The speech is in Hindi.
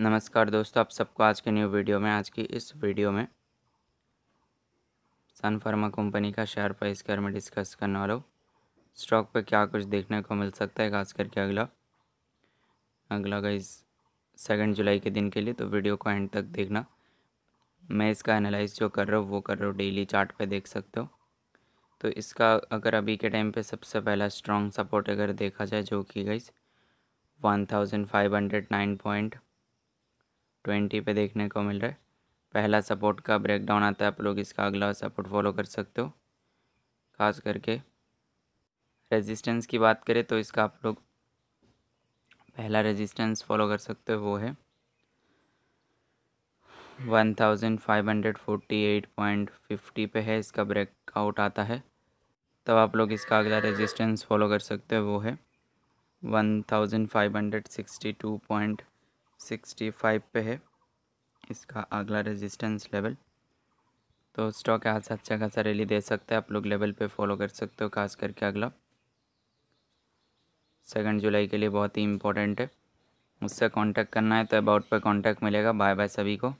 नमस्कार दोस्तों आप सबको आज के न्यू वीडियो में आज की इस वीडियो में सन फार्मा कंपनी का शेयर प्राइस के में डिस्कस करने वाला हूँ स्टॉक पे क्या कुछ देखने को मिल सकता है खास करके अगला अगला गई सेकेंड जुलाई के दिन के लिए तो वीडियो को एंड तक देखना मैं इसका एनालाइज जो कर रहा हूँ वो कर रहा हूँ डेली चार्ट पे देख सकते हो तो इसका अगर अभी के टाइम पे सबसे पहला स्ट्रॉन्ग सपोर्ट अगर देखा जाए जो कि गई one thousand five hundred nine point twenty पे देखने को मिल रहा है पहला सपोर्ट का ब्रेकडाउन आता है आप लोग इसका अगला सपोर्ट फॉलो कर सकते हो खास करके रेजिस्टेंस की बात करें तो इसका आप लोग पहला रेजिस्टेंस फॉलो कर सकते हो वो है one thousand five hundred forty eight point fifty पे है इसका ब्रेकआउट आता है तब आप लोग इसका अगला रेजिस्टेंस फॉलो कर सकते हो वो है one thousand five hundred sixty two point sixty five पे है इसका अगला रेजिस्टेंस लेवल तो स्टॉक यहाँ से अच्छा खासा रैली दे सकता है आप लोग लेवल पे फॉलो कर सकते हो खास करके अगला सेकेंड जुलाई के लिए बहुत ही इंपॉर्टेंट है मुझसे कांटेक्ट करना है तो अबाउट पे कांटेक्ट मिलेगा बाय बाय सभी को